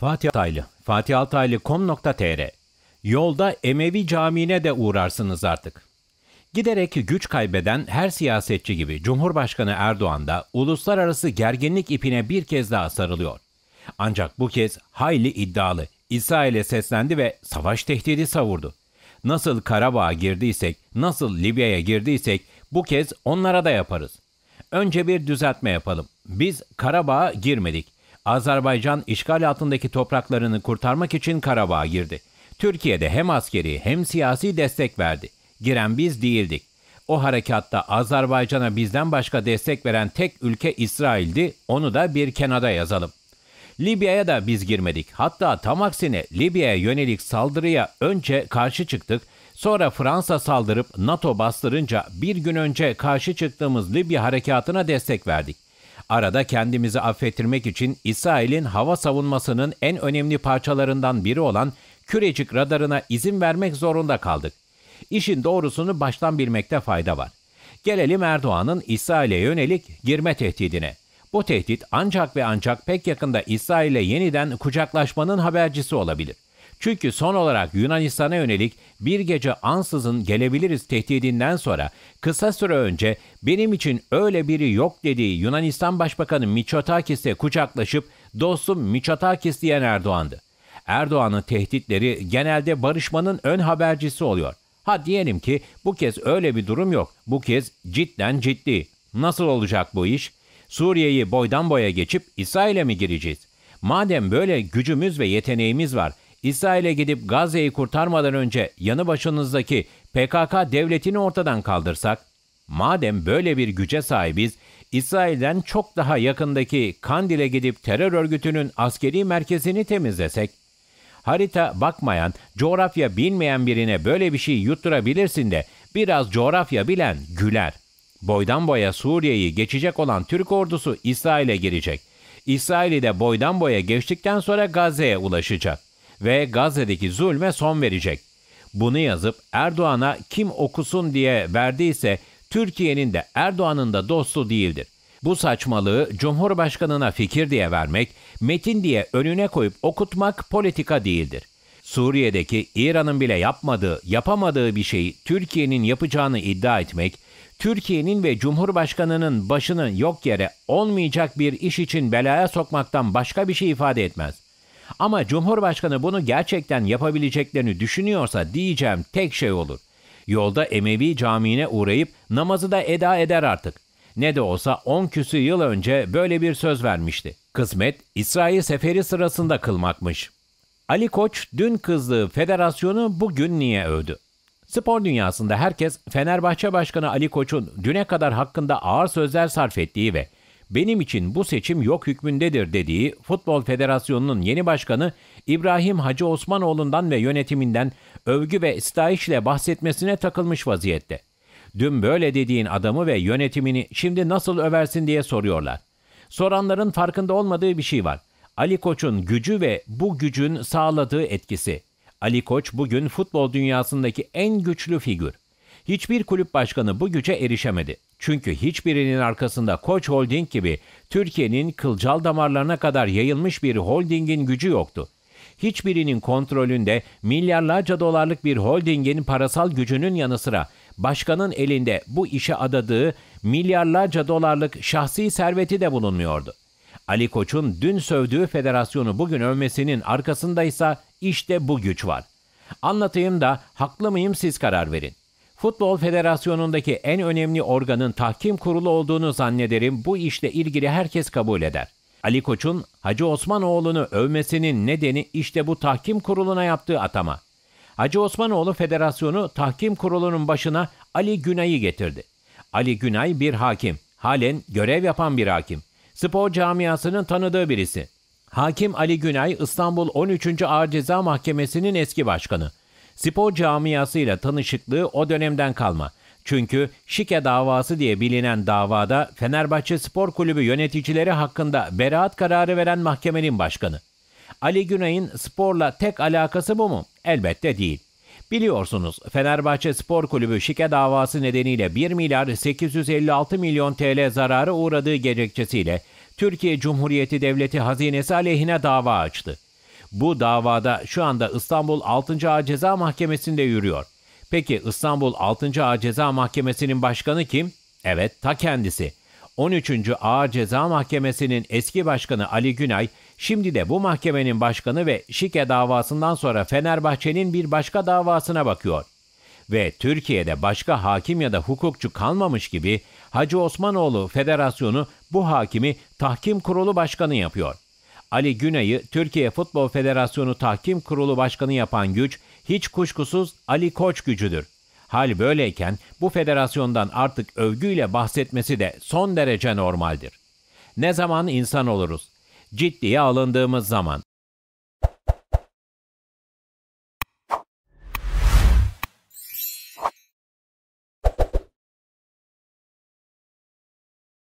Fatih Altaylı, fatihaltaylı.com.tr Yolda Emevi Camii'ne de uğrarsınız artık. Giderek güç kaybeden her siyasetçi gibi Cumhurbaşkanı Erdoğan da uluslararası gerginlik ipine bir kez daha sarılıyor. Ancak bu kez hayli iddialı, İsrail'e seslendi ve savaş tehdidi savurdu. Nasıl Karabağ'a girdiysek, nasıl Libya'ya girdiysek bu kez onlara da yaparız. Önce bir düzeltme yapalım. Biz Karabağ'a girmedik Azerbaycan işgal altındaki topraklarını kurtarmak için Karabağ'a girdi. Türkiye de hem askeri hem siyasi destek verdi. Giren biz değildik. O harekatta Azerbaycan'a bizden başka destek veren tek ülke İsrail'di. Onu da bir kenara yazalım. Libya'ya da biz girmedik. Hatta tam aksine Libya'ya yönelik saldırıya önce karşı çıktık. Sonra Fransa saldırıp NATO bastırınca bir gün önce karşı çıktığımız Libya harekatına destek verdik. Arada kendimizi affettirmek için İsrail'in hava savunmasının en önemli parçalarından biri olan Kürecik radarına izin vermek zorunda kaldık. İşin doğrusunu baştan bilmekte fayda var. Gelelim Erdoğan'ın İsrail'e yönelik girme tehdidine. Bu tehdit ancak ve ancak pek yakında İsrail'e yeniden kucaklaşmanın habercisi olabilir. Çünkü son olarak Yunanistan'a yönelik bir gece ansızın gelebiliriz tehdidinden sonra kısa süre önce benim için öyle biri yok dediği Yunanistan Başbakanı Mitsotakis'e kucaklaşıp dostum Mitsotakis diyen Erdoğan'dı. Erdoğan'ın tehditleri genelde barışmanın ön habercisi oluyor. Ha diyelim ki bu kez öyle bir durum yok. Bu kez cidden ciddi. Nasıl olacak bu iş? Suriye'yi boydan boya geçip İsrail'e mi gireceğiz? Madem böyle gücümüz ve yeteneğimiz var, İsrail'e gidip Gazze'yi kurtarmadan önce yanı başınızdaki PKK devletini ortadan kaldırsak, madem böyle bir güce sahibiz, İsrail'den çok daha yakındaki Kandil'e gidip terör örgütünün askeri merkezini temizlesek, harita bakmayan, coğrafya bilmeyen birine böyle bir şey yutturabilirsin de biraz coğrafya bilen güler. Boydan boya Suriye'yi geçecek olan Türk ordusu İsrail'e girecek. İsrail'i de boydan boya geçtikten sonra Gazze'ye ulaşacak ve Gazze'deki zulme son verecek. Bunu yazıp Erdoğan'a kim okusun diye verdiyse Türkiye'nin de Erdoğan'ın da dostu değildir. Bu saçmalığı Cumhurbaşkanına fikir diye vermek, metin diye önüne koyup okutmak politika değildir. Suriye'deki İran'ın bile yapmadığı, yapamadığı bir şeyi Türkiye'nin yapacağını iddia etmek, Türkiye'nin ve Cumhurbaşkanının başının yok yere olmayacak bir iş için belaya sokmaktan başka bir şey ifade etmez. Ama Cumhurbaşkanı bunu gerçekten yapabileceklerini düşünüyorsa diyeceğim tek şey olur. Yolda Emevi Camii'ne uğrayıp namazı da eda eder artık. Ne de olsa 10 küsü yıl önce böyle bir söz vermişti. Kısmet İsrail seferi sırasında kılmakmış. Ali Koç dün kızdığı federasyonu bugün niye övdü? Spor dünyasında herkes Fenerbahçe Başkanı Ali Koç'un düne kadar hakkında ağır sözler sarf ettiği ve benim için bu seçim yok hükmündedir dediği Futbol Federasyonu'nun yeni başkanı İbrahim Hacı Osmanoğlu'ndan ve yönetiminden övgü ve istahişle bahsetmesine takılmış vaziyette. Dün böyle dediğin adamı ve yönetimini şimdi nasıl översin diye soruyorlar. Soranların farkında olmadığı bir şey var. Ali Koç'un gücü ve bu gücün sağladığı etkisi. Ali Koç bugün futbol dünyasındaki en güçlü figür. Hiçbir kulüp başkanı bu güce erişemedi. Çünkü hiçbirinin arkasında Koç Holding gibi Türkiye'nin kılcal damarlarına kadar yayılmış bir holdingin gücü yoktu. Hiçbirinin kontrolünde milyarlarca dolarlık bir holdingin parasal gücünün yanı sıra başkanın elinde bu işe adadığı milyarlarca dolarlık şahsi serveti de bulunmuyordu. Ali Koç'un dün sövdüğü federasyonu bugün övmesinin arkasındaysa işte bu güç var. Anlatayım da haklı mıyım siz karar verin. Futbol Federasyonu'ndaki en önemli organın tahkim kurulu olduğunu zannederim bu işle ilgili herkes kabul eder. Ali Koç'un Hacı Osmanoğlu'nu övmesinin nedeni işte bu tahkim kuruluna yaptığı atama. Hacı Osmanoğlu Federasyonu tahkim kurulunun başına Ali Günay'ı getirdi. Ali Günay bir hakim, halen görev yapan bir hakim. Spor camiasının tanıdığı birisi. Hakim Ali Günay İstanbul 13. Ağır Ceza Mahkemesi'nin eski başkanı. Spor camiasıyla tanışıklığı o dönemden kalma. Çünkü Şike davası diye bilinen davada Fenerbahçe Spor Kulübü yöneticileri hakkında beraat kararı veren mahkemenin başkanı. Ali Güney'in sporla tek alakası bu mu? Elbette değil. Biliyorsunuz Fenerbahçe Spor Kulübü şike davası nedeniyle 1 milyar 856 milyon TL zararı uğradığı gerekçesiyle Türkiye Cumhuriyeti Devleti hazinesi aleyhine dava açtı. Bu davada şu anda İstanbul 6. Ağır Ceza Mahkemesi'nde yürüyor. Peki İstanbul 6. Ağır Ceza Mahkemesi'nin başkanı kim? Evet, ta kendisi. 13. Ağır Ceza Mahkemesi'nin eski başkanı Ali Günay, şimdi de bu mahkemenin başkanı ve Şike davasından sonra Fenerbahçe'nin bir başka davasına bakıyor. Ve Türkiye'de başka hakim ya da hukukçu kalmamış gibi Hacı Osmanoğlu Federasyonu bu hakimi tahkim kurulu başkanı yapıyor.'' Ali Günay'ı Türkiye Futbol Federasyonu Tahkim Kurulu Başkanı yapan güç hiç kuşkusuz Ali Koç gücüdür. Hal böyleyken bu federasyondan artık övgüyle bahsetmesi de son derece normaldir. Ne zaman insan oluruz? Ciddiye alındığımız zaman.